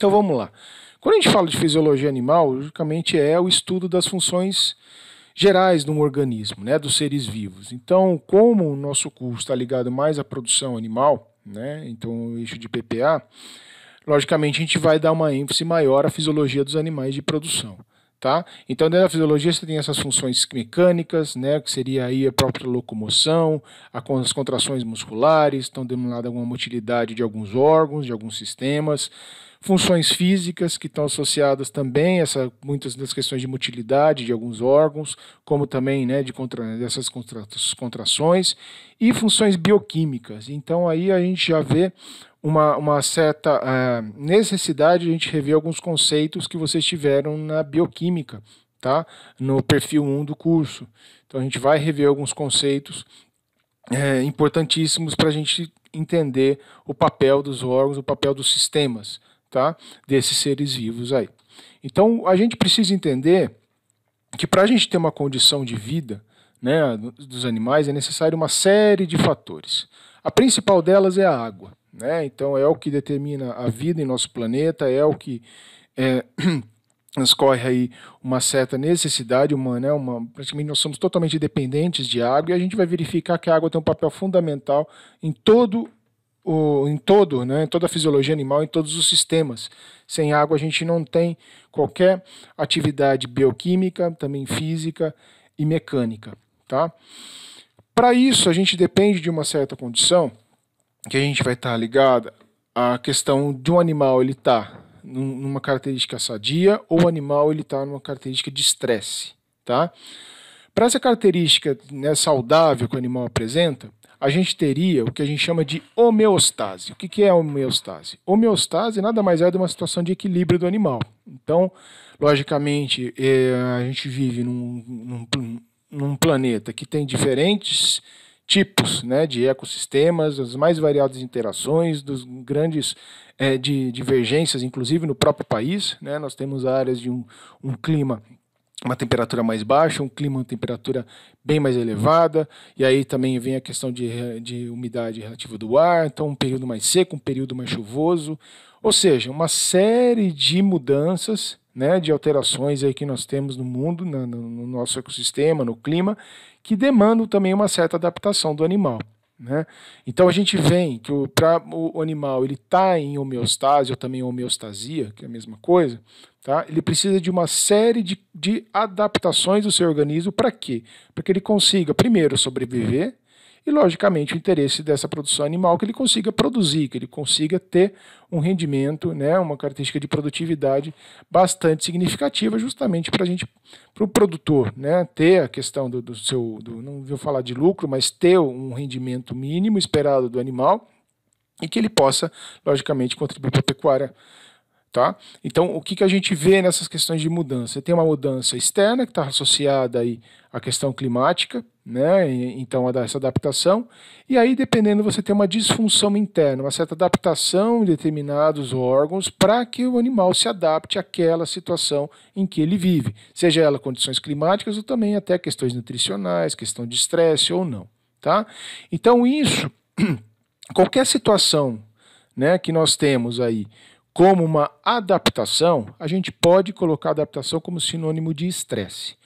Então vamos lá. Quando a gente fala de fisiologia animal, logicamente é o estudo das funções gerais de um organismo, né, dos seres vivos. Então, como o nosso curso está ligado mais à produção animal, né, então o eixo de PPA, logicamente a gente vai dar uma ênfase maior à fisiologia dos animais de produção. Tá? Então, dentro da fisiologia, você tem essas funções mecânicas, né, que seria aí a própria locomoção, as contrações musculares, estão denominada alguma motilidade de alguns órgãos, de alguns sistemas, funções físicas que estão associadas também a essa, muitas das questões de motilidade de alguns órgãos, como também né, de contra, dessas contrações, e funções bioquímicas. Então aí a gente já vê uma, uma certa uh, necessidade de a gente rever alguns conceitos que vocês tiveram na bioquímica, tá? no perfil 1 do curso. Então a gente vai rever alguns conceitos eh, importantíssimos para a gente entender o papel dos órgãos, o papel dos sistemas tá? desses seres vivos aí. Então a gente precisa entender que para a gente ter uma condição de vida né, dos animais é necessário uma série de fatores. A principal delas é a água. Né? Então é o que determina a vida em nosso planeta, é o que é, transcorre aí uma certa necessidade humana, né? uma, praticamente nós somos totalmente dependentes de água e a gente vai verificar que a água tem um papel fundamental em todo o, em todo, né, em toda a fisiologia animal, em todos os sistemas. Sem água a gente não tem qualquer atividade bioquímica, também física e mecânica, tá? Para isso a gente depende de uma certa condição que a gente vai estar tá ligada à questão de um animal ele tá numa característica sadia ou o animal ele tá numa característica de estresse, tá? Para essa característica né, saudável que o animal apresenta, a gente teria o que a gente chama de homeostase. O que, que é homeostase? Homeostase nada mais é de uma situação de equilíbrio do animal. Então, logicamente, é, a gente vive num, num, num planeta que tem diferentes tipos né, de ecossistemas, as mais variadas interações, dos grandes é, de divergências, inclusive no próprio país. Né, nós temos áreas de um, um clima uma temperatura mais baixa, um clima, uma temperatura bem mais elevada, e aí também vem a questão de, de umidade relativa do ar, então um período mais seco, um período mais chuvoso, ou seja, uma série de mudanças, né, de alterações aí que nós temos no mundo, no, no nosso ecossistema, no clima, que demandam também uma certa adaptação do animal. Né? Então a gente vem que o, pra, o animal ele está em homeostase ou também homeostasia, que é a mesma coisa, Tá? Ele precisa de uma série de, de adaptações do seu organismo para quê? Para que ele consiga, primeiro, sobreviver e, logicamente, o interesse dessa produção animal que ele consiga produzir, que ele consiga ter um rendimento, né, uma característica de produtividade bastante significativa, justamente para a gente, para o produtor, né, ter a questão do, do seu, do, não vou falar de lucro, mas ter um rendimento mínimo esperado do animal e que ele possa, logicamente, contribuir para a pecuária Tá? Então, o que, que a gente vê nessas questões de mudança? Você tem uma mudança externa que está associada aí à questão climática, né? então a essa adaptação, e aí dependendo você tem uma disfunção interna, uma certa adaptação em determinados órgãos para que o animal se adapte àquela situação em que ele vive, seja ela condições climáticas ou também até questões nutricionais, questão de estresse ou não. Tá? Então isso, qualquer situação né, que nós temos aí como uma adaptação, a gente pode colocar adaptação como sinônimo de estresse.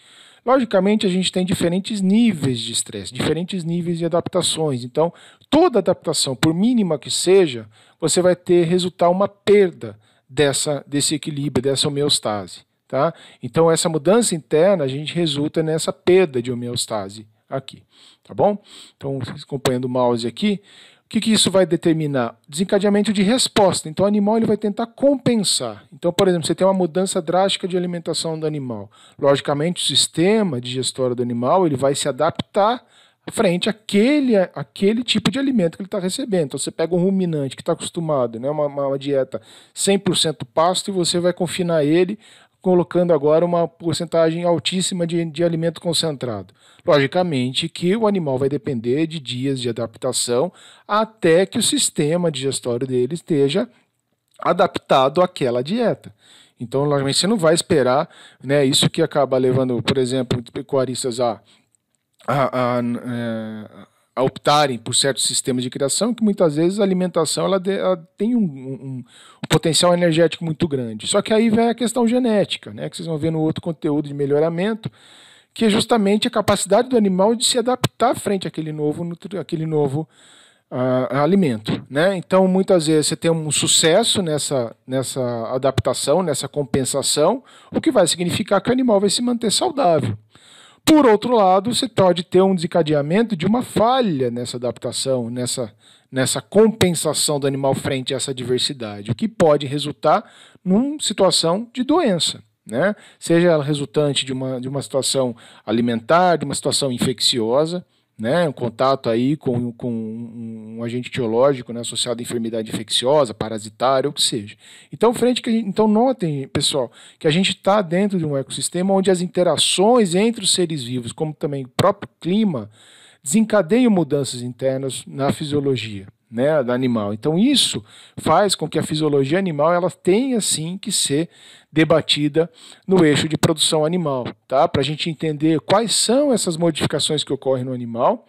Logicamente, a gente tem diferentes níveis de estresse, diferentes níveis de adaptações. Então, toda adaptação, por mínima que seja, você vai ter resultar uma perda dessa, desse equilíbrio, dessa homeostase. Tá? Então, essa mudança interna, a gente resulta nessa perda de homeostase aqui. Tá bom? Então, acompanhando o mouse aqui, que, que isso vai determinar? Desencadeamento de resposta. Então, o animal ele vai tentar compensar. Então, por exemplo, você tem uma mudança drástica de alimentação do animal. Logicamente, o sistema digestório do animal ele vai se adaptar frente àquele, àquele tipo de alimento que ele está recebendo. Então, você pega um ruminante que está acostumado, né, uma, uma dieta 100% pasto, e você vai confinar ele colocando agora uma porcentagem altíssima de, de alimento concentrado. Logicamente que o animal vai depender de dias de adaptação até que o sistema digestório dele esteja adaptado àquela dieta. Então, logicamente, você não vai esperar, né? Isso que acaba levando, por exemplo, pecuaristas a, a, a, a é, a optarem por certos sistemas de criação que muitas vezes a alimentação ela, ela tem um, um, um, potencial energético muito grande. Só que aí vem a questão genética, né, que vocês vão ver no outro conteúdo de melhoramento, que é justamente a capacidade do animal de se adaptar frente àquele novo, àquele novo uh, alimento. Né? Então, muitas vezes você tem um sucesso nessa, nessa adaptação, nessa compensação, o que vai significar que o animal vai se manter saudável. Por outro lado, você pode ter um desencadeamento de uma falha nessa adaptação, nessa, nessa compensação do animal frente a essa diversidade, o que pode resultar numa situação de doença. Né? Seja ela resultante de uma, de uma situação alimentar, de uma situação infecciosa né, um contato aí com, com um, agente etiológico né, associado à enfermidade infecciosa, parasitária, ou que seja. Então, frente que gente, então notem, pessoal, que a gente está dentro de um ecossistema onde as interações entre os seres vivos, como também o próprio clima, desencadeiam mudanças internas na fisiologia né, animal. Então isso faz com que a fisiologia animal ela tenha sim que ser debatida no eixo de produção animal, tá? Para a gente entender quais são essas modificações que ocorrem no animal,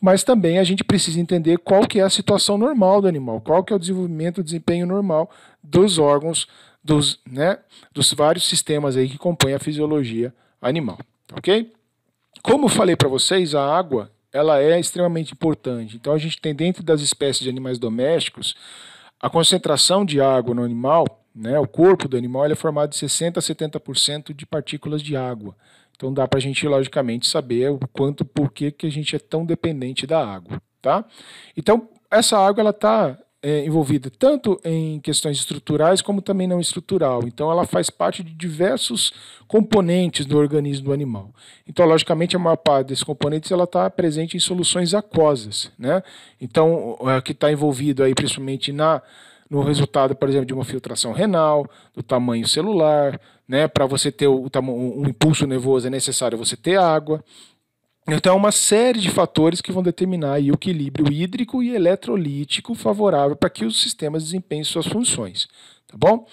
mas também a gente precisa entender qual que é a situação normal do animal, qual que é o desenvolvimento, o desempenho normal dos órgãos, dos, né, dos vários sistemas aí que compõem a fisiologia animal, ok? Como falei para vocês, a água ela é extremamente importante. Então a gente tem dentro das espécies de animais domésticos a concentração de água no animal, né, o corpo do animal é formado de 60 a 70% de partículas de água. Então dá para a gente logicamente saber o quanto, por que, que a gente é tão dependente da água, tá? Então essa água ela está é, envolvida tanto em questões estruturais como também não estrutural. Então, ela faz parte de diversos componentes do organismo do animal. Então, logicamente, a maior parte desses componentes ela está presente em soluções aquosas, né? Então, é, que está envolvido aí principalmente na no resultado, por exemplo, de uma filtração renal, do tamanho celular, né? Para você ter o, o, um impulso nervoso é necessário você ter água, então, é uma série de fatores que vão determinar o equilíbrio hídrico e eletrolítico favorável para que os sistemas desempenhem suas funções. Tá bom?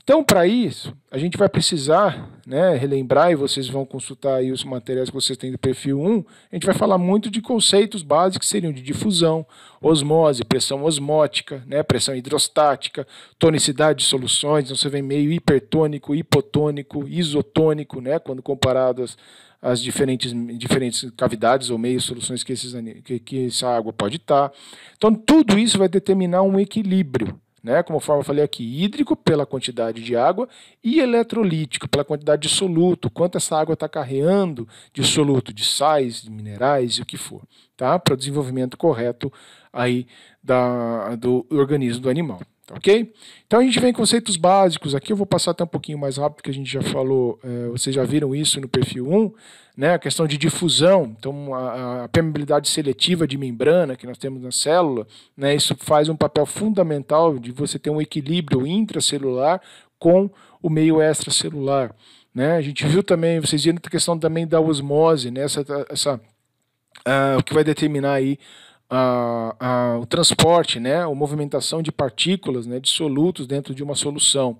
Então, para isso, a gente vai precisar né, relembrar, e vocês vão consultar aí os materiais que vocês têm do perfil 1, a gente vai falar muito de conceitos básicos que seriam de difusão, osmose, pressão osmótica, né, pressão hidrostática, tonicidade de soluções, então você vem meio hipertônico, hipotônico, isotônico, né, quando comparadas as diferentes, diferentes cavidades ou meios, soluções que, esses, que, que essa água pode estar. Então, tudo isso vai determinar um equilíbrio né? Como eu falei aqui, hídrico pela quantidade de água e eletrolítico pela quantidade de soluto, quanto essa água está carreando de soluto, de sais, de minerais e o que for, tá? Para o desenvolvimento correto aí da, do organismo do animal. Ok? Então a gente vem conceitos básicos. Aqui eu vou passar até um pouquinho mais rápido, que a gente já falou, é, vocês já viram isso no perfil 1, né? a questão de difusão, então a, a permeabilidade seletiva de membrana que nós temos na célula, né? isso faz um papel fundamental de você ter um equilíbrio intracelular com o meio extracelular. Né? A gente viu também, vocês viram a questão também da osmose, né? essa, essa, uh, o que vai determinar aí a, a, o transporte, né, a movimentação de partículas, né, de solutos dentro de uma solução.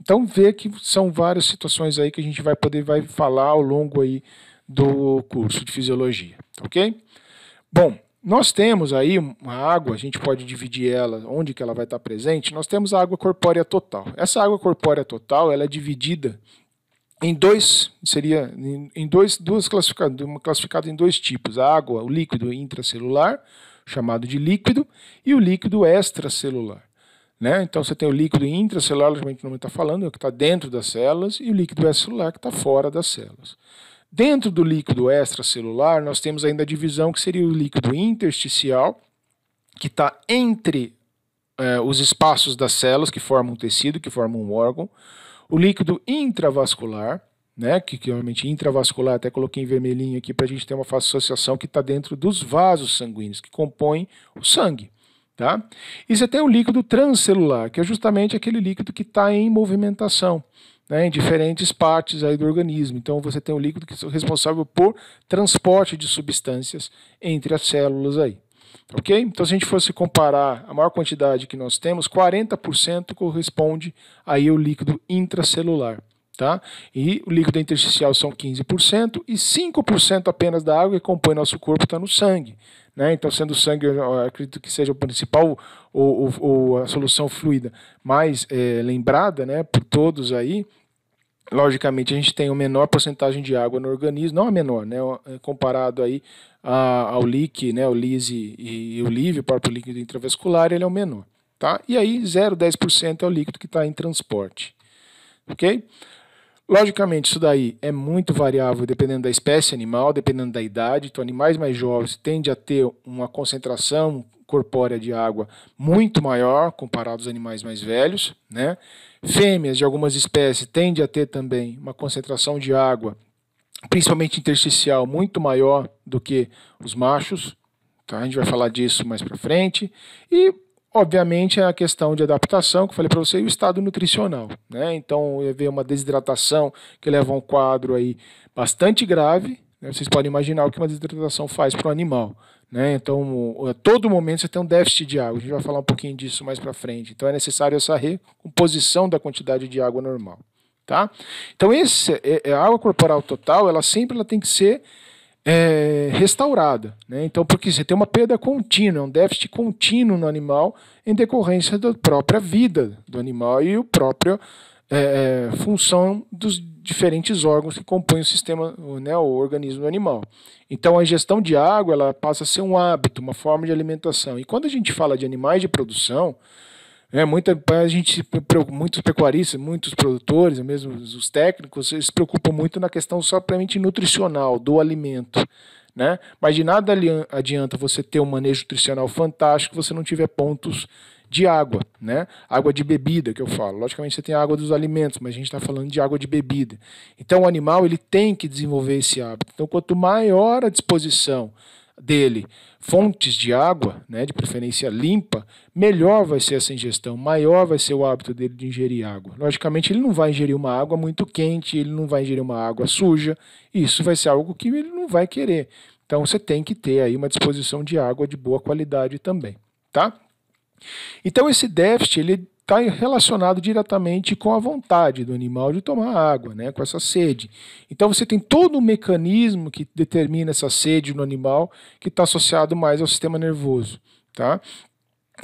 Então vê que são várias situações aí que a gente vai poder vai falar ao longo aí do curso de fisiologia, ok? Bom, nós temos aí uma água, a gente pode dividir ela, onde que ela vai estar presente. Nós temos a água corpórea total. Essa água corpórea total, ela é dividida em dois seria em dois duas classificadas, uma classificada em dois tipos: a água, o líquido intracelular, chamado de líquido, e o líquido extracelular. Né? Então você tem o líquido intracelular, que a gente não está falando, é o que está dentro das células, e o líquido extracelular, que está fora das células. Dentro do líquido extracelular, nós temos ainda a divisão que seria o líquido intersticial, que está entre eh, os espaços das células, que formam um tecido, que formam um órgão, o líquido intravascular, né, que, que realmente intravascular, até coloquei em vermelhinho aqui para a gente ter uma fácil associação que está dentro dos vasos sanguíneos, que compõem o sangue. Tá? E você tem o líquido transcelular, que é justamente aquele líquido que está em movimentação. Né, em diferentes partes aí do organismo. Então você tem o líquido que é responsável por transporte de substâncias entre as células aí. Ok? Então, se a gente fosse comparar a maior quantidade que nós temos, 40% corresponde aí ao líquido intracelular. Tá? E o líquido intersticial são 15% e 5% apenas da água que compõe nosso corpo está no sangue. Né? Então, sendo o sangue, acredito que seja o principal ou, ou, ou a solução fluida mais é, lembrada né, por todos aí, logicamente a gente tem uma menor porcentagem de água no organismo, não a menor, né, é, comparado aí a, ao líquido, né, o lise e, e o livre, o próprio líquido intravascular, ele é o menor, tá? E aí 0,10% é o líquido que está em transporte, ok? Logicamente, isso daí é muito variável dependendo da espécie animal, dependendo da idade. Então, animais mais jovens tendem a ter uma concentração, corpórea de água muito maior comparado aos animais mais velhos. Né? Fêmeas de algumas espécies tendem a ter também uma concentração de água, principalmente intersticial, muito maior do que os machos. Tá? A gente vai falar disso mais para frente. E obviamente, é a questão de adaptação, que eu falei para você, e o estado nutricional. Né? Então, haver uma desidratação que leva a um quadro aí bastante grave, né? Vocês podem imaginar o que uma desidratação faz para o animal. Né? Então, a todo momento você tem um déficit de água. A gente vai falar um pouquinho disso mais para frente. Então, é necessário essa recomposição da quantidade de água normal. Tá? Então, esse, é, é, a água corporal total, ela sempre ela tem que ser é, restaurada. Né? Então, porque você tem uma perda contínua, um déficit contínuo no animal em decorrência da própria vida do animal e a própria é, é, função dos diferentes órgãos que compõem o sistema, né, o organismo do animal. Então, a ingestão de água ela passa a ser um hábito, uma forma de alimentação. E quando a gente fala de animais de produção, né, muita, a gente, muitos pecuaristas, muitos produtores, mesmo os técnicos, eles se preocupam muito na questão somente nutricional do alimento. Né? Mas de nada adianta você ter um manejo nutricional fantástico se você não tiver pontos de água, né? Água de bebida que eu falo. Logicamente você tem a água dos alimentos, mas a gente está falando de água de bebida. Então o animal ele tem que desenvolver esse hábito. Então quanto maior a disposição dele fontes de água, né, de preferência limpa, melhor vai ser essa ingestão, maior vai ser o hábito dele de ingerir água. Logicamente, ele não vai ingerir uma água muito quente, ele não vai ingerir uma água suja, isso vai ser algo que ele não vai querer. Então, você tem que ter aí uma disposição de água de boa qualidade também, tá? Então esse déficit ele está relacionado diretamente com a vontade do animal de tomar água, né, com essa sede. Então você tem todo um mecanismo que determina essa sede no animal que está associado mais ao sistema nervoso, tá?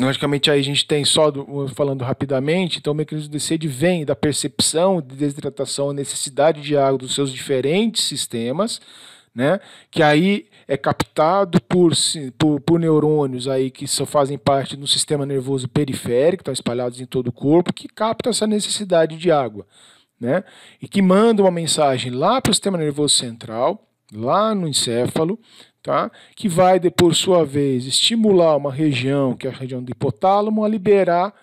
Logicamente aí a gente tem só do, falando rapidamente, então o mecanismo de sede vem da percepção de desidratação, necessidade de água dos seus diferentes sistemas, né? Que aí é captado por, por, por, neurônios aí que só fazem parte do sistema nervoso periférico, estão tá espalhados em todo o corpo, que capta essa necessidade de água, né? E que manda uma mensagem lá para o sistema nervoso central, lá no encéfalo, tá? Que vai, por sua vez, estimular uma região, que é a região do hipotálamo, a liberar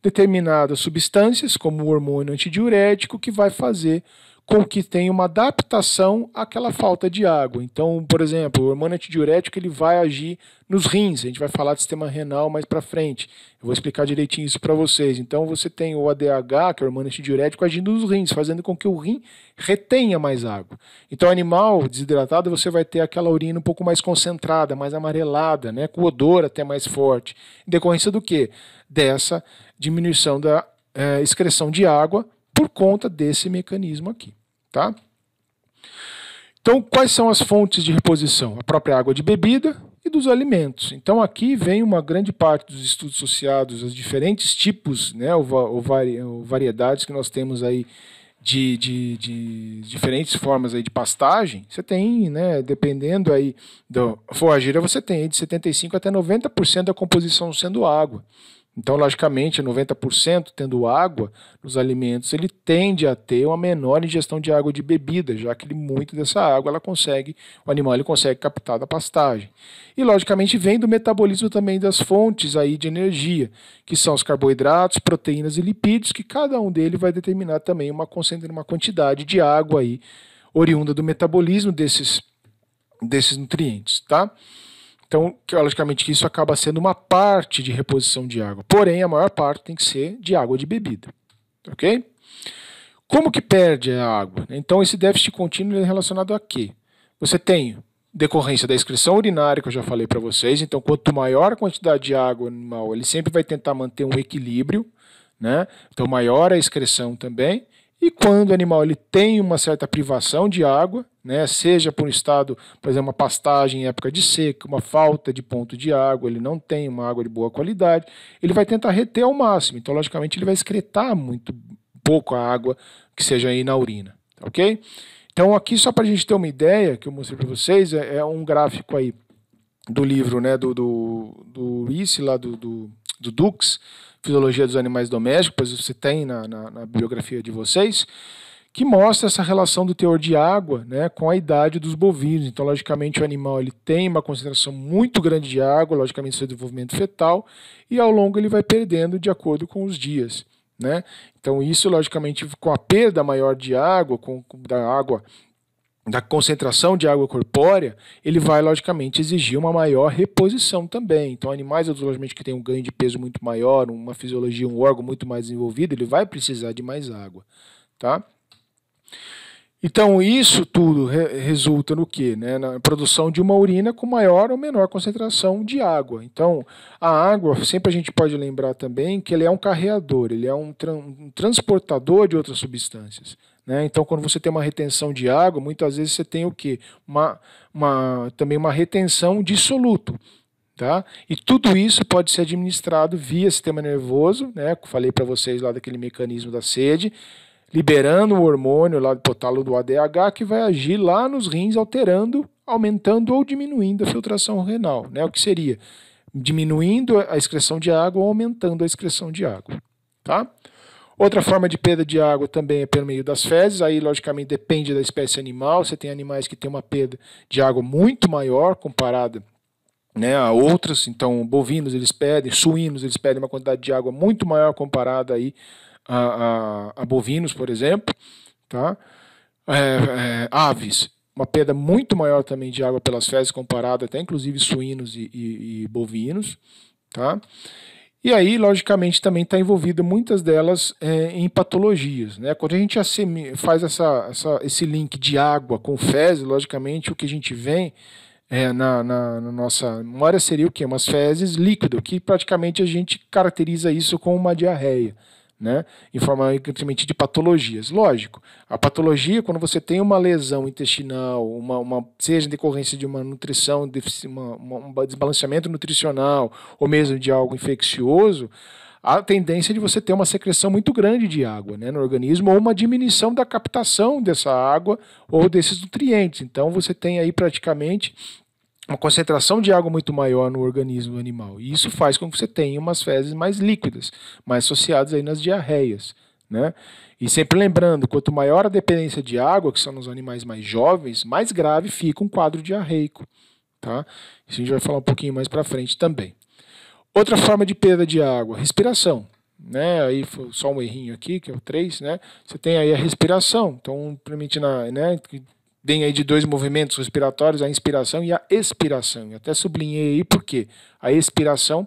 determinadas substâncias, como o hormônio antidiurético, que vai fazer com que tem uma adaptação àquela falta de água. Então, por exemplo, o hormônio antidiurético ele vai agir nos rins. A gente vai falar do sistema renal mais para frente. Eu vou explicar direitinho isso para vocês. Então, você tem o ADH, que é o hormônio antidiurético, agindo nos rins, fazendo com que o rim retenha mais água. Então, animal desidratado, você vai ter aquela urina um pouco mais concentrada, mais amarelada, né, com odor até mais forte. Em decorrência do quê? Dessa diminuição da é, excreção de água por conta desse mecanismo aqui, tá? Então, quais são as fontes de reposição? A própria água de bebida e dos alimentos. Então, aqui vem uma grande parte dos estudos associados aos diferentes tipos, né, ou, vari, ou variedades que nós temos aí de, de, de, diferentes formas aí de pastagem. Você tem, né, dependendo aí da forrageira, você tem de 75 até 90% da composição sendo água. Então, logicamente, 90% tendo água nos alimentos, ele tende a ter uma menor ingestão de água de bebida, já que ele, muito dessa água ela consegue, o animal ele consegue captar da pastagem. E logicamente vem do metabolismo também das fontes aí de energia, que são os carboidratos, proteínas e lipídios, que cada um deles vai determinar também uma, uma quantidade de água aí oriunda do metabolismo desses desses nutrientes, tá? Então, logicamente que isso acaba sendo uma parte de reposição de água. Porém, a maior parte tem que ser de água de bebida. Ok? Como que perde a água? Então, esse déficit contínuo é relacionado a quê? Você tem decorrência da excreção urinária, que eu já falei para vocês. Então, quanto maior a quantidade de água animal, ele sempre vai tentar manter um equilíbrio. Né? Então, maior a excreção também. E quando o animal ele tem uma certa privação de água, né, seja por um estado, por exemplo, uma pastagem em época de seca, uma falta de ponto de água, ele não tem uma água de boa qualidade, ele vai tentar reter ao máximo. Então, logicamente, ele vai excretar muito pouco a água que seja aí na urina, ok? Então, aqui só para a gente ter uma ideia que eu mostrei para vocês, é, é, um gráfico aí do livro, né, do do, do lá do, do, do Dux Fisiologia dos Animais Domésticos, pois você tem na, na, na bibliografia de vocês, que mostra essa relação do teor de água né, com a idade dos bovinos. Então, logicamente, o animal ele tem uma concentração muito grande de água, logicamente, seu desenvolvimento fetal, e ao longo ele vai perdendo de acordo com os dias. Né? Então, isso, logicamente, com a perda maior de água, com, da água da concentração de água corpórea, ele vai logicamente exigir uma maior reposição também. Então, animais, logicamente, que têm um ganho de peso muito maior, uma fisiologia, um órgão muito mais desenvolvido, ele vai precisar de mais água, tá? Então, isso tudo re resulta no que? Né? Na produção de uma urina com maior ou menor concentração de água. Então, a água, sempre a gente pode lembrar também que ele é um carreador, ele é um, tra um transportador de outras substâncias. Né? Então, quando você tem uma retenção de água, muitas vezes você tem o quê? Uma, uma, também uma retenção de soluto. Tá? E tudo isso pode ser administrado via sistema nervoso, né? falei para vocês lá daquele mecanismo da sede, liberando o hormônio lá do potalo do ADH que vai agir lá nos rins, alterando, aumentando ou diminuindo a filtração renal. Né? O que seria? Diminuindo a excreção de água ou aumentando a excreção de água. Tá? Outra forma de perda de água também é pelo meio das fezes, aí logicamente depende da espécie animal. Você tem animais que têm uma perda de água muito maior comparada né, a outras, então bovinos eles perdem, suínos eles perdem uma quantidade de água muito maior comparada aí a, a, a bovinos, por exemplo, tá? É, é, aves, uma perda muito maior também de água pelas fezes comparada até inclusive suínos e, e, e bovinos, tá? E aí, logicamente, também está envolvida muitas delas é, em patologias. Né? Quando a gente faz essa, essa, esse link de água com fezes, logicamente, o que a gente vem é, na, na, na, nossa memória seria o quê? Umas fezes líquido, que praticamente a gente caracteriza isso como uma diarreia né? em forma de patologias. Lógico, a patologia, quando você tem uma lesão intestinal, uma, uma seja em decorrência de uma nutrição, uma, uma, um desbalanceamento nutricional ou mesmo de algo infeccioso, a tendência de você ter uma secreção muito grande de água né, no organismo ou uma diminuição da captação dessa água ou desses nutrientes. Então, você tem aí praticamente uma concentração de água muito maior no organismo animal. E isso faz com que você tenha umas fezes mais líquidas, mais associadas aí nas diarreias. Né? E sempre lembrando, quanto maior a dependência de água, que são nos animais mais jovens, mais grave fica um quadro diarreico. Tá? Isso a gente vai falar um pouquinho mais para frente também. Outra forma de perda de água, respiração. Né? Aí só um errinho aqui, que é o 3, né? Você tem aí a respiração. Então, na, né, vem aí de dois movimentos respiratórios, a inspiração e a expiração. e até sublinhei aí porque a expiração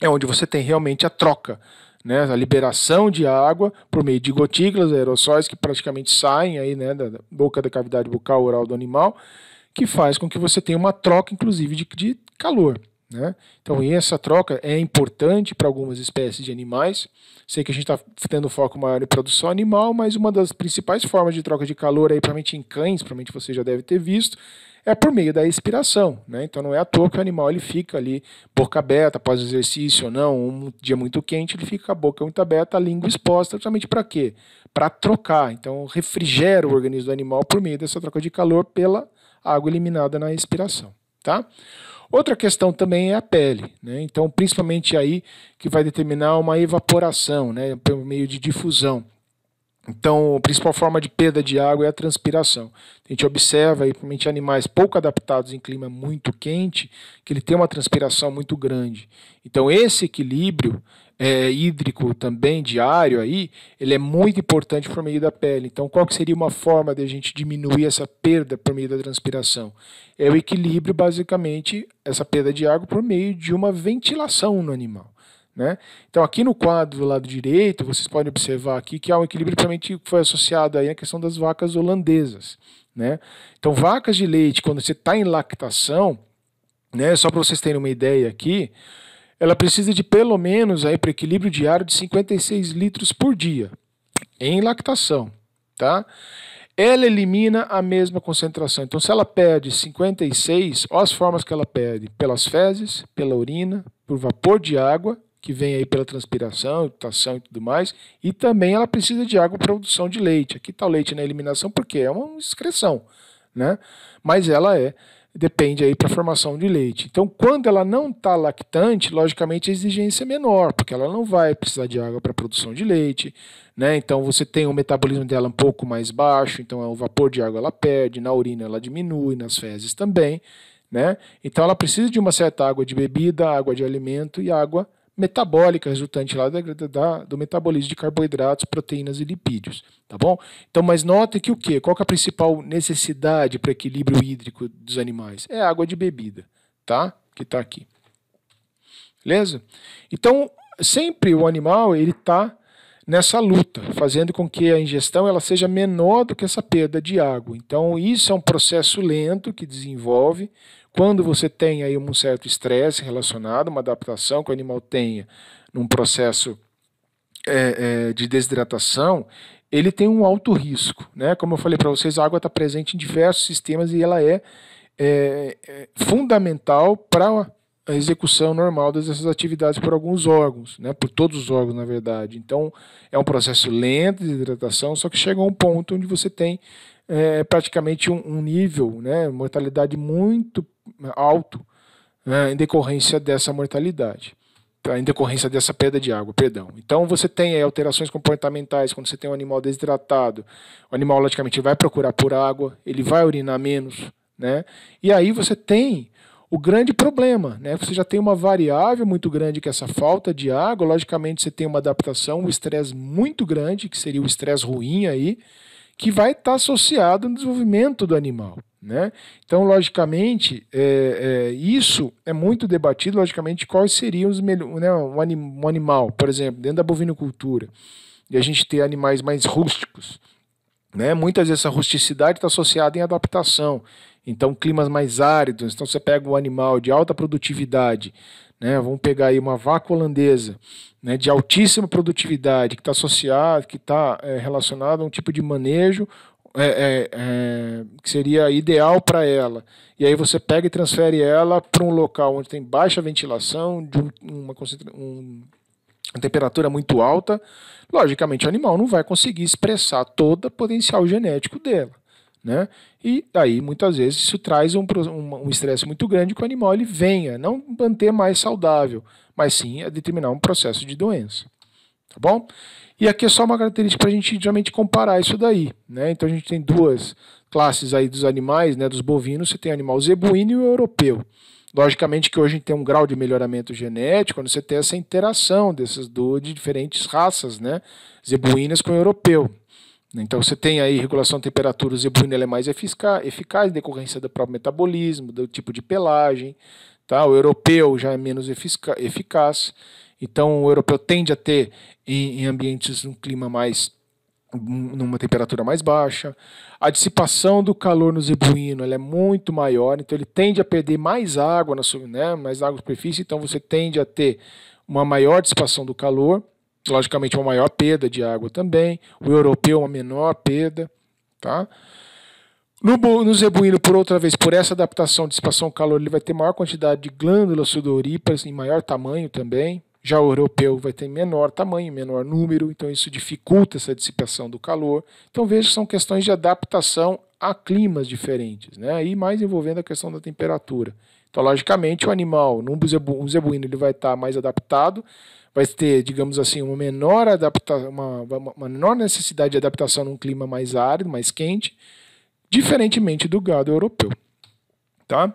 é onde você tem realmente a troca, né, a liberação de água por meio de gotículas, aerossóis que praticamente saem aí, né, da boca da cavidade bucal oral do animal, que faz com que você tenha uma troca, inclusive, de, de calor. Né? Então, essa troca é importante para algumas espécies de animais. Sei que a gente está tendo foco maior em produção animal, mas uma das principais formas de troca de calor, aí, provavelmente em cães, provavelmente você já deve ter visto, é por meio da expiração. Né? Então, não é à toa que o animal ele fica ali boca aberta após o exercício ou não, um dia muito quente, ele fica a boca muito aberta, a língua exposta, justamente para quê? Para trocar. Então, refrigera o organismo do animal por meio dessa troca de calor pela água eliminada na expiração. Tá? Outra questão também é a pele, né? então principalmente aí que vai determinar uma evaporação, né? pelo meio de difusão. Então, a principal forma de perda de água é a transpiração. A gente observa, principalmente animais pouco adaptados em clima muito quente, que ele tem uma transpiração muito grande. Então, esse equilíbrio é, hídrico também diário aí, ele é muito importante por meio da pele. Então, qual que seria uma forma de a gente diminuir essa perda por meio da transpiração? É o equilíbrio, basicamente, essa perda de água por meio de uma ventilação no animal. Né? Então, aqui no quadro do lado direito, vocês podem observar aqui que há um equilíbrio que foi associado aí à questão das vacas holandesas. Né? Então, vacas de leite, quando você está em lactação, né, só para vocês terem uma ideia aqui, ela precisa de pelo menos aí para equilíbrio diário de 56 litros por dia em lactação, tá? Ela elimina a mesma concentração. Então, se ela perde 56, olha as formas que ela perde: pelas fezes, pela urina, por vapor de água, que vem aí pela transpiração, estação e tudo mais, e também ela precisa de água para produção de leite. Aqui está o leite na eliminação porque é uma excreção, né? Mas ela é depende aí para a formação de leite. Então, quando ela não está lactante, logicamente a exigência é menor, porque ela não vai precisar de água para produção de leite, né? Então você tem o metabolismo dela um pouco mais baixo, então é o vapor de água ela perde, na urina ela diminui, nas fezes também, né? Então ela precisa de uma certa água de bebida, água de alimento e água metabólica resultante lá da, da, do metabolismo de carboidratos, proteínas e lipídios, tá bom? Então, mas note que o quê? Qual que é a principal necessidade para equilíbrio hídrico dos animais? É água de bebida, tá? Que está aqui. Beleza? Então, sempre o animal ele está nessa luta, fazendo com que a ingestão ela seja menor do que essa perda de água. Então, isso é um processo lento que desenvolve quando você tem aí um certo estresse relacionado, uma adaptação que o animal tenha num processo é, é, de desidratação, ele tem um alto risco. Né? Como eu falei para vocês, a água está presente em diversos sistemas e ela é, é, é fundamental para a execução normal dessas atividades por alguns órgãos, né? por todos os órgãos, na verdade. Então, é um processo lento de hidratação, só que chega a um ponto onde você tem é, praticamente um, um nível, né? mortalidade muito alto né, em decorrência dessa mortalidade, tá, em decorrência dessa perda de água, perdão. Então você tem aí, alterações comportamentais, quando você tem um animal desidratado, o animal logicamente vai procurar por água, ele vai urinar menos, né? E aí você tem o grande problema, né? Você já tem uma variável muito grande que é essa falta de água, logicamente você tem uma adaptação, um estresse muito grande, que seria o estresse ruim aí, que vai estar tá associado no desenvolvimento do animal. Né? Então, logicamente, é, é, isso é muito debatido, logicamente, quais seriam os melhores. Né, um, anim, um, animal, por exemplo, dentro da bovinocultura, e a gente ter animais mais rústicos, né? Muitas vezes essa rusticidade está associada em adaptação. Então, climas mais áridos. Então, você pega um animal de alta produtividade, né? Vamos pegar aí uma vaca holandesa, né? De altíssima produtividade que está associada, que está é, relacionada a um tipo de manejo é, é, que seria ideal para ela. E aí você pega e transfere ela para um local onde tem baixa ventilação, de uma, concentração. um temperatura muito alta, logicamente o animal não vai conseguir expressar todo o potencial genético dela. Né? E aí muitas vezes isso traz um, um, um estresse muito grande que o animal ele venha não manter mais saudável, mas sim a determinar um processo de doença. Tá bom? E aqui é só uma característica para a gente realmente comparar isso daí. Né? Então a gente tem duas classes aí dos animais, né, dos bovinos, você tem o animal zebuíno e o europeu. Logicamente que hoje a gente tem um grau de melhoramento genético, quando você tem essa interação dessas duas de diferentes raças, né? Zebuínas com europeu. Então você tem aí regulação de temperatura, o zebuino é mais eficaz, eficaz em decorrência do próprio metabolismo, do tipo de pelagem, tá? O europeu já é menos eficaz. Então o europeu tende a ter em, em ambientes um clima mais numa temperatura mais baixa. A dissipação do calor no zebuíno é muito maior, então ele tende a perder mais água na sua, né, mais água superfície, então você tende a ter uma maior dissipação do calor, logicamente uma maior perda de água também. O europeu uma menor perda, tá? No, no zebuíno, por outra vez, por essa adaptação de dissipação calor, ele vai ter maior quantidade de glândulas sudoríparas em maior tamanho também, já o europeu vai ter menor tamanho, menor número, então isso dificulta essa dissipação do calor. Então veja que são questões de adaptação a climas diferentes, né? E mais envolvendo a questão da temperatura. Então, logicamente, o animal, num zebu, um zebuíno, ele vai estar tá mais adaptado, vai ter, digamos assim, uma menor adaptação, uma, uma menor necessidade de adaptação num clima mais árido, mais quente, diferentemente do gado europeu, tá?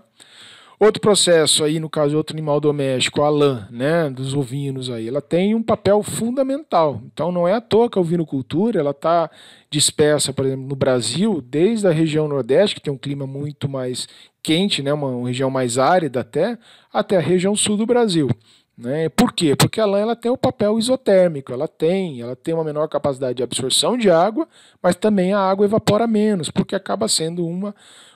Outro processo aí, no caso, outro animal doméstico, a lã, né, dos ovinos aí, ela tem um papel fundamental. Então não é à toa que a ovinocultura, ela está dispersa, por exemplo, no Brasil, desde a região nordeste, que tem um clima muito mais quente, né, uma, uma região mais árida até, até a região sul do Brasil. Né? Por quê? Porque a lã ela tem o um papel isotérmico, ela tem, ela tem uma menor capacidade de absorção de água, mas também a água evapora menos, porque acaba sendo uma,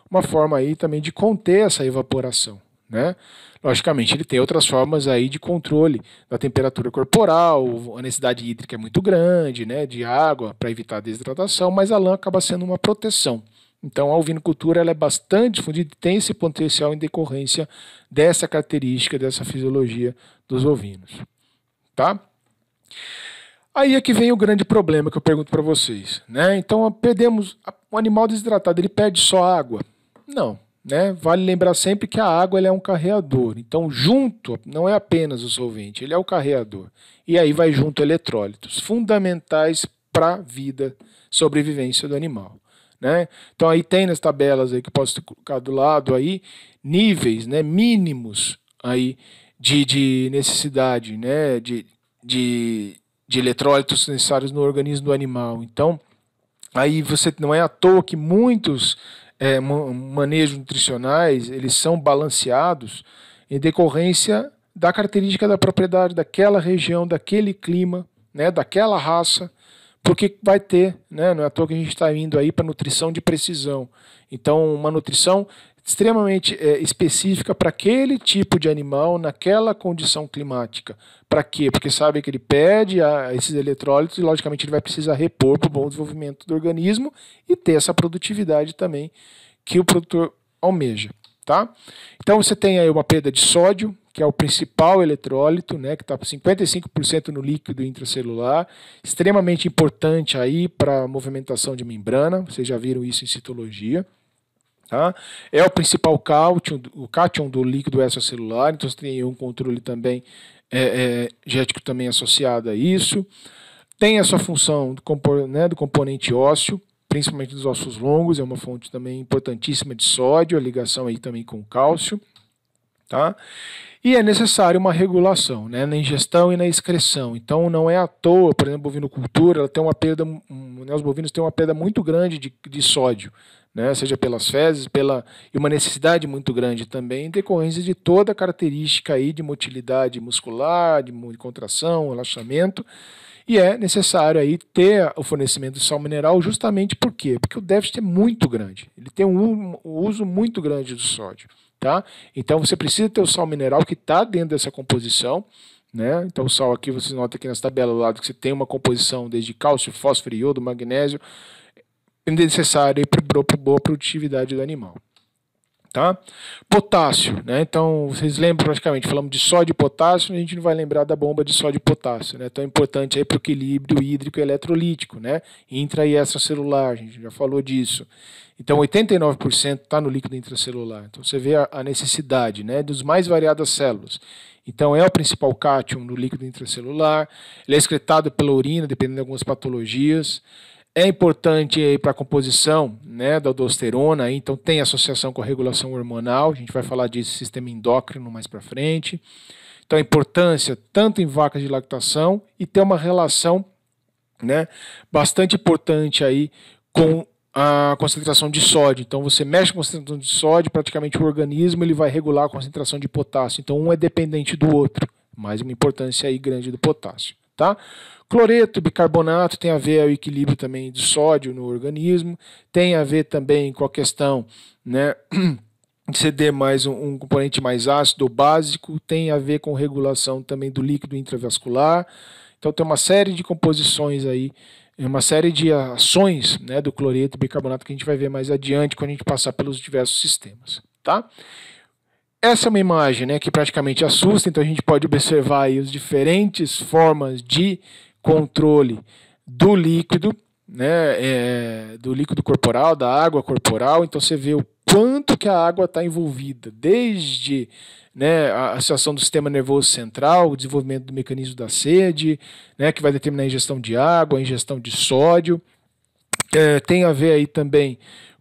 uma forma aí também de conter essa evaporação. Né? Logicamente, ele tem outras formas aí de controle da temperatura corporal, a necessidade hídrica é muito grande, né, de água para evitar a desidratação, mas a lã acaba sendo uma proteção. Então, a ovinocultura ela é bastante difundida, tem esse potencial em decorrência dessa característica, dessa fisiologia dos ovinos, tá? Aí é que vem o grande problema que eu pergunto para vocês, né? Então, perdemos um animal desidratado, ele perde só água? Não. Né? Vale lembrar sempre que a água é um carreador. Então, junto, não é apenas o solvente, ele é o carreador. E aí vai junto eletrólitos, fundamentais para a vida, sobrevivência do animal. Né? Então, aí tem nas tabelas aí que posso colocar do lado aí, níveis né, mínimos aí de, de necessidade né, de, de, de eletrólitos necessários no organismo do animal. Então, aí você não é à toa que muitos é, manejos nutricionais, eles são balanceados em decorrência da característica da propriedade daquela região, daquele clima, né, daquela raça porque vai ter, né? Não é à toa que a gente está indo aí para nutrição de precisão. Então, uma nutrição extremamente é, específica para aquele tipo de animal naquela condição climática. Para quê? Porque sabe que ele pede a, esses eletrólitos e, logicamente, ele vai precisar repor para o bom desenvolvimento do organismo e ter essa produtividade também que o produtor almeja. Tá? Então você tem aí uma perda de sódio, que é o principal eletrólito, né, que está 55% no líquido intracelular, extremamente importante aí para movimentação de membrana, vocês já viram isso em citologia. Tá? É o principal cátion, o cátion do líquido extracelular, então você tem um controle também é, é, gético também associado a isso. Tem a sua função do, compor, né, do componente ósseo, principalmente dos ossos longos, é uma fonte também importantíssima de sódio, a ligação aí também com o cálcio. Tá? E é necessário uma regulação né, na ingestão e na excreção. Então não é à toa, por exemplo, a bovinocultura ela tem uma perda, né, os bovinos têm uma perda muito grande de, de sódio, né, seja pelas fezes, pela, e uma necessidade muito grande também, em decorrência de toda a característica aí de motilidade muscular, de, de contração, relaxamento. E é necessário aí ter o fornecimento de sal mineral justamente por quê? Porque o déficit é muito grande. Ele tem um, um uso muito grande do sódio tá? Então você precisa ter o sal mineral que está dentro dessa composição, né? Então o sal aqui você nota aqui nessa tabela do lado que você tem uma composição desde cálcio, fósforo, iodo, magnésio, é necessário para boa produtividade do animal tá? Potássio, né? Então, vocês lembram praticamente, falamos de sódio e potássio, a gente não vai lembrar da bomba de sódio e potássio, né? Tão importante aí para o equilíbrio hídrico e eletrolítico, né? Intra e extracelular, a gente já falou disso. Então, 89% está no líquido intracelular. Então, você vê a, necessidade, né? Dos mais variadas células. Então, é o principal cátion no líquido intracelular, ele é excretado pela urina, dependendo de algumas patologias é importante para a composição né, da aldosterona, então tem associação com a regulação hormonal, a gente vai falar disso sistema endócrino mais para frente. Então a importância tanto em vacas de lactação e tem uma relação né, bastante importante aí com a concentração de sódio. Então você mexe com a concentração de sódio, praticamente o organismo ele vai regular a concentração de potássio. Então um é dependente do outro. Mais uma importância aí grande do potássio. Tá? Cloreto e bicarbonato tem a ver ao equilíbrio também de sódio no organismo, tem a ver também com a questão né, de ceder mais um, um componente mais ácido ou básico, tem a ver com regulação também do líquido intravascular. Então tem uma série de composições aí, é uma série de ações né, do cloreto e bicarbonato que a gente vai ver mais adiante quando a gente passar pelos diversos sistemas. Tá? Essa é uma imagem né, que praticamente assusta, então a gente pode observar aí as diferentes formas de controle do líquido, né, é, do líquido corporal, da água corporal. Então você vê o quanto que a água está envolvida, desde né, a situação do sistema nervoso central, o desenvolvimento do mecanismo da sede, né, que vai determinar a ingestão de água, a ingestão de sódio. É, tem a ver aí também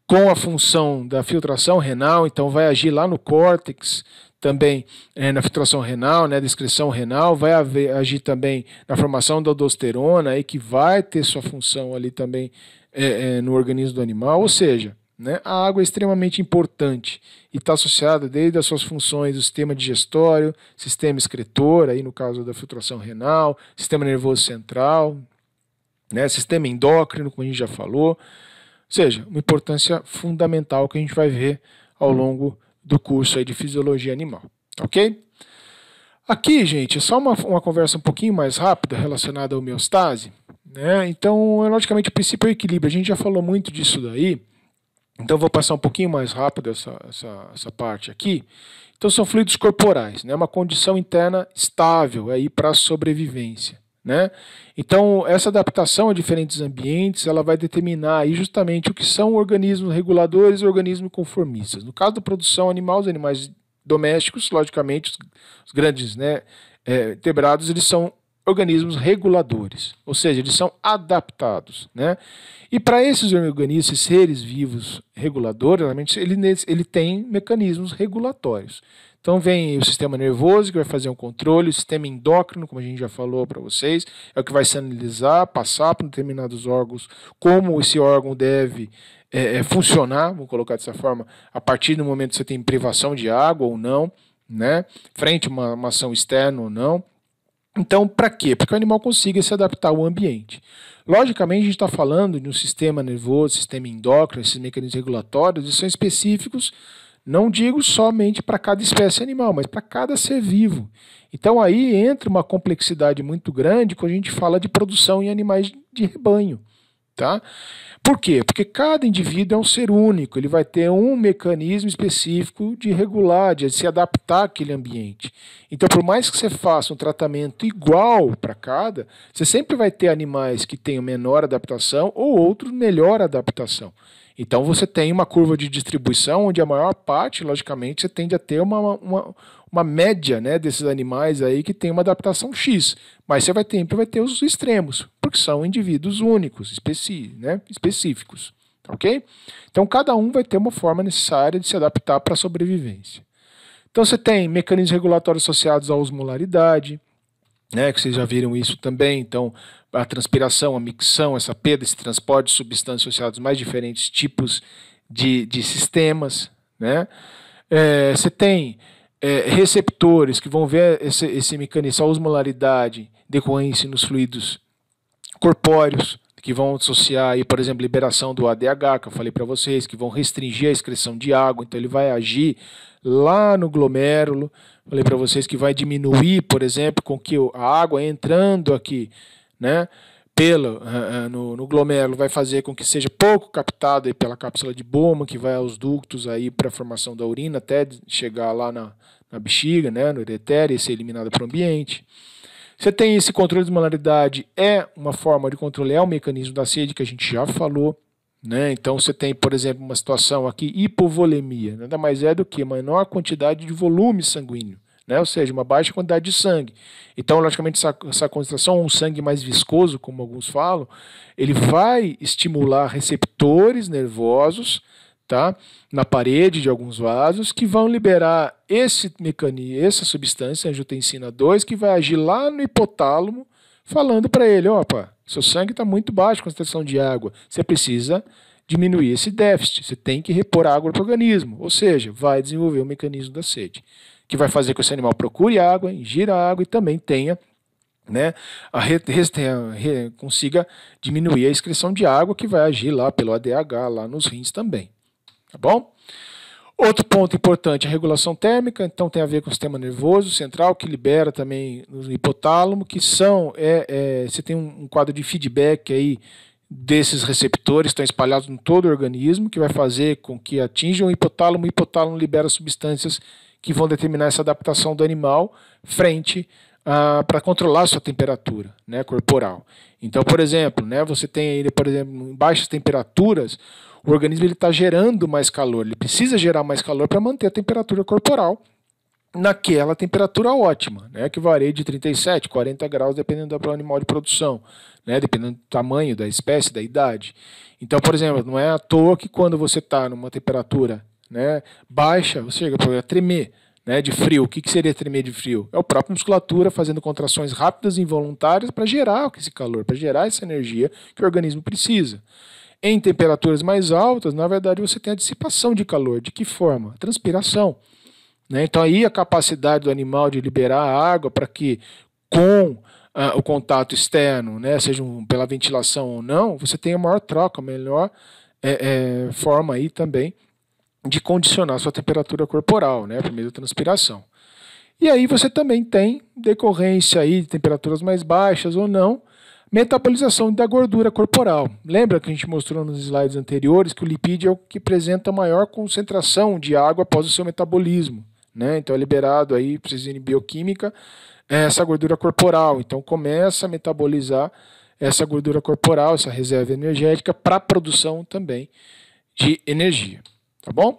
com a função da filtração renal, então vai agir lá no córtex, também é, na filtração renal, né, descrição renal, vai haver, agir também na formação da aldosterona, aí, que vai ter sua função ali também é, é, no organismo do animal, ou seja, né, a água é extremamente importante e está associada desde as suas funções do sistema digestório, sistema excretor, aí no caso da filtração renal, sistema nervoso central, né, sistema endócrino, como a gente já falou, seja, uma importância fundamental que a gente vai ver ao longo do curso aí de fisiologia animal, ok? Aqui, gente, é só uma, uma conversa um pouquinho mais rápida relacionada à homeostase. Né? Então, logicamente, o princípio é o equilíbrio. A gente já falou muito disso daí. Então, vou passar um pouquinho mais rápido essa, essa, essa parte aqui. Então, são fluidos corporais, né? uma condição interna estável aí para a sobrevivência. Né? Então, essa adaptação a diferentes ambientes, ela vai determinar aí justamente o que são organismos reguladores e organismos conformistas. No caso da produção animal, os animais domésticos, logicamente, os grandes né, é, eles são organismos reguladores, ou seja, eles são adaptados. Né? E para esses organismos, esses seres vivos reguladores, ele, ele tem mecanismos regulatórios. Então vem o sistema nervoso que vai fazer um controle, o sistema endócrino, como a gente já falou para vocês, é o que vai sinalizar, passar para determinados órgãos como esse órgão deve é, é funcionar, vou colocar dessa forma, a partir do momento que você tem privação de água ou não, né? Frente a uma, uma ação externa ou não. Então, para quê? Para que o animal consiga se adaptar ao ambiente. Logicamente, a gente está falando de um sistema nervoso, sistema endócrino, esses mecanismos regulatórios, eles são específicos não digo somente para cada espécie animal, mas para cada ser vivo. Então aí entra uma complexidade muito grande quando a gente fala de produção em animais de rebanho. Tá? Por quê? Porque cada indivíduo é um ser único, ele vai ter um mecanismo específico de regular, de se adaptar àquele ambiente. Então, por mais que você faça um tratamento igual para cada, você sempre vai ter animais que tenham menor adaptação ou outros melhor adaptação. Então você tem uma curva de distribuição onde a maior parte, logicamente, você tende a ter uma, uma, uma média né, desses animais aí que tem uma adaptação X. Mas você vai ter, vai ter os extremos, porque são indivíduos únicos, especi, né, específicos. Tá ok? Então cada um vai ter uma forma necessária de se adaptar para a sobrevivência. Então você tem mecanismos regulatórios associados à osmolaridade, né, que vocês já viram isso também. Então, a transpiração, a micção, essa perda, esse transporte de substâncias associadas mais diferentes tipos de, de sistemas. Né? É, você tem é, receptores que vão ver esse, esse mecanismo, a osmolaridade decorrência nos fluidos corpóreos, que vão associar, aí, por exemplo, liberação do ADH, que eu falei para vocês, que vão restringir a excreção de água, então ele vai agir lá no glomérulo, Falei para vocês que vai diminuir, por exemplo, com que a água entrando aqui, né, pelo ah, ah, no, no glomérulo vai fazer com que seja pouco captada pela cápsula de Bowman, que vai aos ductos aí para a formação da urina até chegar lá na, na bexiga, né, no ureter e ser eliminada para o ambiente. Você tem esse controle de molaridade, é uma forma de controle, é o um mecanismo da sede que a gente já falou. Né? Então você tem, por exemplo, uma situação aqui, hipovolemia, nada mais é do que menor quantidade de volume sanguíneo, né? ou seja, uma baixa quantidade de sangue. Então, logicamente, essa, essa concentração, um sangue mais viscoso, como alguns falam, ele vai estimular receptores nervosos tá? na parede de alguns vasos que vão liberar esse mecanismo, essa substância, angiotensina 2, que vai agir lá no hipotálamo falando para ele: opa, seu sangue está muito baixo, com a concentração de água, você precisa diminuir esse déficit, você tem que repor água para o organismo, ou seja, vai desenvolver o mecanismo da sede, que vai fazer com que esse animal procure água, ingira água e também tenha né, a re, re, consiga diminuir a excreção de água que vai agir lá pelo ADH, lá nos rins também. Tá bom? Outro ponto importante é a regulação térmica, então tem a ver com o sistema nervoso central, que libera também o hipotálamo, que são, é, é, você tem um, quadro de feedback aí desses receptores estão espalhados em todo o organismo, que vai fazer com que atinjam o hipotálamo. O hipotálamo libera substâncias que vão determinar essa adaptação do animal frente a para controlar sua temperatura né, corporal. Então, por exemplo, né, você tem aí, por exemplo, em baixas temperaturas, o organismo está gerando mais calor, ele precisa gerar mais calor para manter a temperatura corporal naquela temperatura ótima, né, que varia de 37, 40 graus, dependendo do animal de produção, né, dependendo do tamanho, da espécie, da idade. Então, por exemplo, não é à toa que quando você está numa temperatura né, baixa, você chega a tremer né, de frio. O que, que seria tremer de frio? É o próprio musculatura fazendo contrações rápidas e involuntárias para gerar esse calor, para gerar essa energia que o organismo precisa. Em temperaturas mais altas, na verdade, você tem a dissipação de calor. De que forma? Transpiração. Né? Então, aí a capacidade do animal de liberar a água para que, com ah, o contato externo, né, seja um, pela ventilação ou não, você tenha maior troca, a melhor é, é, forma aí também de condicionar sua temperatura corporal, né, por meio da transpiração. E aí você também tem decorrência aí de temperaturas mais baixas ou não, Metabolização da gordura corporal. Lembra que a gente mostrou nos slides anteriores que o lipídio é o que apresenta maior concentração de água após o seu metabolismo. Né? Então é liberado aí, precisa de bioquímica, é, essa gordura corporal. Então começa a metabolizar essa gordura corporal, essa reserva energética, para a produção também de energia. Tá bom?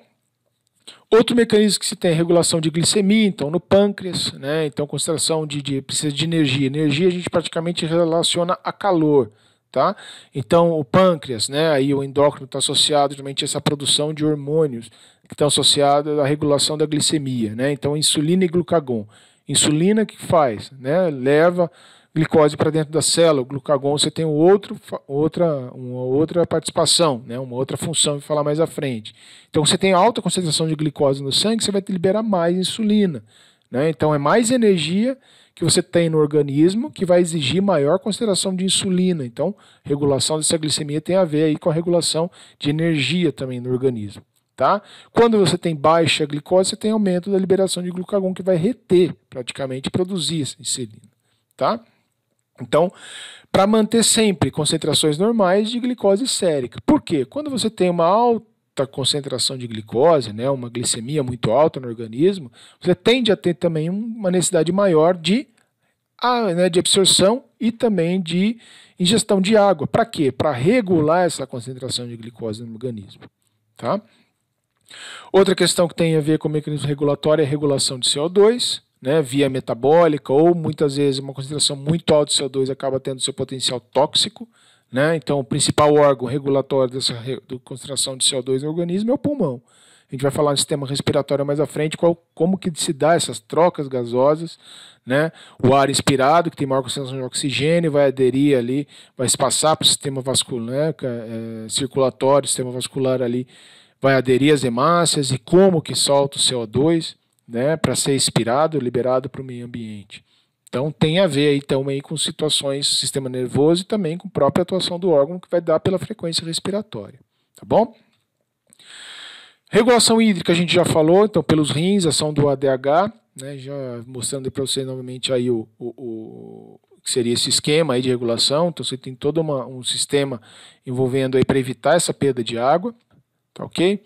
Outro mecanismo que se tem é regulação de glicemia, então no pâncreas, né? Então concentração de, de precisa de energia. Energia a gente praticamente relaciona a calor, tá? Então o pâncreas, né? Aí o endócrino está associado justamente a essa produção de hormônios que estão tá associados à regulação da glicemia, né? Então insulina e glucagon. Insulina que faz, né? Leva glicose para dentro da célula. O glucagon você tem um outro, outra, uma outra participação, né? uma outra função que falar mais à frente. Então você tem alta concentração de glicose no sangue, você vai liberar mais insulina. Né? Então é mais energia que você tem no organismo que vai exigir maior concentração de insulina. Então, regulação dessa glicemia tem a ver aí com a regulação de energia também no organismo. Tá? Quando você tem baixa glicose, você tem aumento da liberação de glucagon que vai reter praticamente produzir essa insulina. Tá? Então, para manter sempre concentrações normais de glicose sérica. Por quê? Quando você tem uma alta concentração de glicose, né, uma glicemia muito alta no organismo, você tende a ter também uma necessidade maior de, ah, né, de absorção e também de ingestão de água. Para quê? Para regular essa concentração de glicose no organismo. Tá? Outra questão que tem a ver com o mecanismo regulatório é a regulação de CO2 né, via metabólica, ou muitas vezes uma concentração muito alta de CO2 acaba tendo seu potencial tóxico. Né? Então, o principal órgão regulatório dessa re... concentração de CO2 no organismo é o pulmão. A gente vai falar do sistema respiratório mais à frente, qual, como que se dá essas trocas gasosas, né? O ar inspirado, que tem maior concentração de oxigênio, vai aderir ali, vai se passar para o sistema vascular, né? É, é, circulatório, sistema vascular ali, vai aderir às hemácias e como que solta o CO2, né, para ser expirado, liberado para o meio ambiente. Então tem a ver aí, então, aí com situações do sistema nervoso e também com a própria atuação do órgão que vai dar pela frequência respiratória, tá bom? Regulação hídrica a gente já falou, então pelos rins, ação do ADH, né, já mostrando para você novamente aí o, o, o, que seria esse esquema aí de regulação, então você tem todo uma, um sistema envolvendo aí para evitar essa perda de água, tá ok?